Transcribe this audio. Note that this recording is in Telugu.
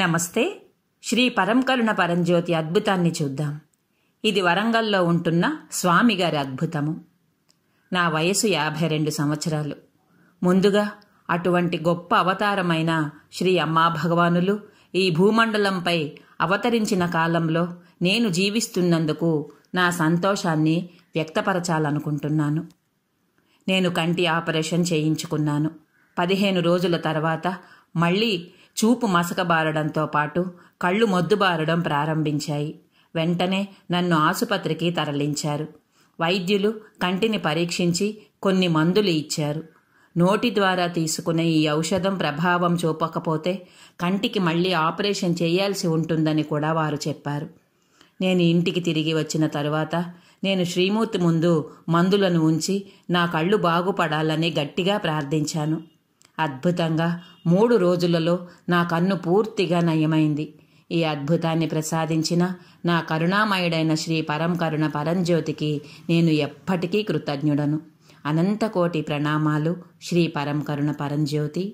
నమస్తే శ్రీ పరంకరుణ పరంజ్యోతి అద్భుతాన్ని చూద్దాం ఇది వరంగల్లో ఉంటున్న స్వామిగారి అద్భుతము నా వయసు యాభై రెండు సంవత్సరాలు ముందుగా అటువంటి గొప్ప అవతారమైన శ్రీ అమ్మా భగవానులు ఈ భూమండలంపై అవతరించిన కాలంలో నేను జీవిస్తున్నందుకు నా సంతోషాన్ని వ్యక్తపరచాలనుకుంటున్నాను నేను కంటి ఆపరేషన్ చేయించుకున్నాను పదిహేను రోజుల తర్వాత మళ్ళీ చూపు మసకబారడంతో పాటు కళ్ళు మొద్దుబారడం ప్రారంభించాయి వెంటనే నన్ను ఆసుపత్రికి తరలించారు వైద్యులు కంటిని పరీక్షించి కొన్ని మందులు ఇచ్చారు నోటి ద్వారా తీసుకునే ఈ ఔషధం ప్రభావం చూపకపోతే కంటికి మళ్ళీ ఆపరేషన్ చేయాల్సి ఉంటుందని కూడా వారు చెప్పారు నేను ఇంటికి తిరిగి వచ్చిన తరువాత నేను శ్రీమూర్తి ముందు మందులను ఉంచి నా కళ్ళు బాగుపడాలని గట్టిగా ప్రార్థించాను అద్భుతంగా మూడు రోజులలో నా కన్ను పూర్తిగా నయమైంది ఈ అద్భుతాన్ని ప్రసాదించిన నా కరుణామయుడైన శ్రీ పరం కరుణ పరంజ్యోతికి నేను ఎప్పటికీ కృతజ్ఞుడను అనంతకోటి ప్రణామాలు శ్రీ పరం కరుణ పరంజ్యోతి